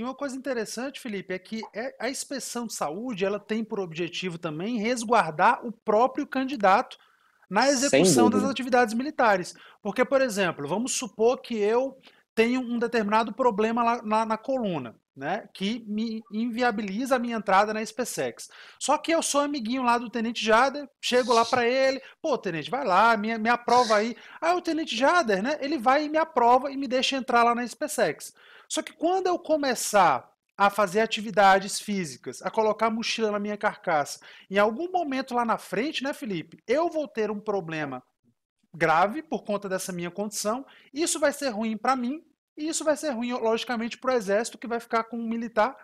E uma coisa interessante, Felipe, é que é, a inspeção de saúde ela tem por objetivo também resguardar o próprio candidato na execução das atividades militares. Porque, por exemplo, vamos supor que eu tenho um determinado problema lá, lá na coluna. Né, que me inviabiliza a minha entrada na SpaceX. Só que eu sou amiguinho lá do Tenente Jader, chego lá para ele, pô, Tenente, vai lá, me, me aprova aí. Aí o Tenente Jader, né, ele vai e me aprova e me deixa entrar lá na SpaceX. Só que quando eu começar a fazer atividades físicas, a colocar a mochila na minha carcaça, em algum momento lá na frente, né, Felipe, eu vou ter um problema grave por conta dessa minha condição. Isso vai ser ruim para mim e isso vai ser ruim, logicamente, para o exército, que vai ficar com um militar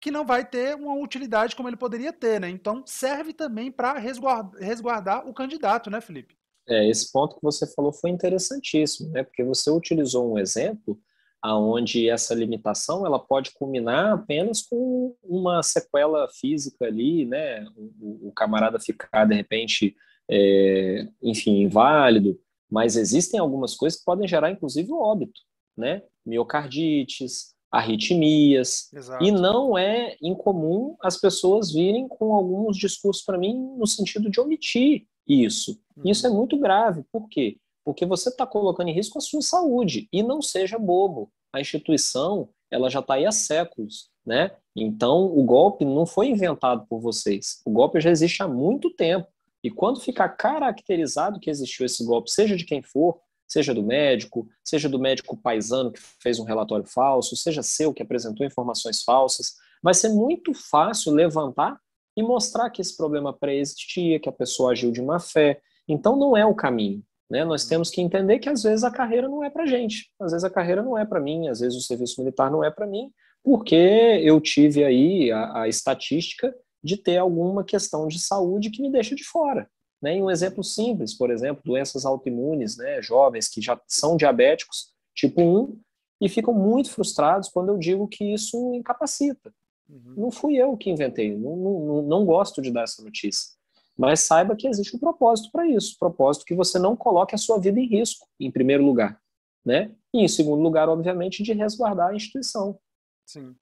que não vai ter uma utilidade como ele poderia ter, né? Então serve também para resguardar, resguardar o candidato, né, Felipe? É, esse ponto que você falou foi interessantíssimo, né? Porque você utilizou um exemplo aonde essa limitação ela pode culminar apenas com uma sequela física ali, né? O, o camarada ficar de repente é, enfim, inválido, mas existem algumas coisas que podem gerar, inclusive, o óbito, né? Miocardites, arritmias, Exato. e não é incomum as pessoas virem com alguns discursos para mim no sentido de omitir isso. Uhum. Isso é muito grave, por quê? Porque você está colocando em risco a sua saúde, e não seja bobo. A instituição, ela já está aí há séculos, né? Então, o golpe não foi inventado por vocês. O golpe já existe há muito tempo. E quando ficar caracterizado que existiu esse golpe, seja de quem for, seja do médico, seja do médico paisano que fez um relatório falso, seja seu que apresentou informações falsas, vai ser muito fácil levantar e mostrar que esse problema pré-existia, que a pessoa agiu de má fé. Então não é o caminho. Né? Nós temos que entender que às vezes a carreira não é para gente, às vezes a carreira não é para mim, às vezes o serviço militar não é para mim, porque eu tive aí a, a estatística de ter alguma questão de saúde que me deixa de fora. Né? E um exemplo simples, por exemplo, doenças autoimunes, né? jovens que já são diabéticos tipo 1 e ficam muito frustrados quando eu digo que isso incapacita. Uhum. Não fui eu que inventei, não, não, não gosto de dar essa notícia. Mas saiba que existe um propósito para isso, propósito que você não coloque a sua vida em risco, em primeiro lugar, né? E em segundo lugar, obviamente, de resguardar a instituição. Sim.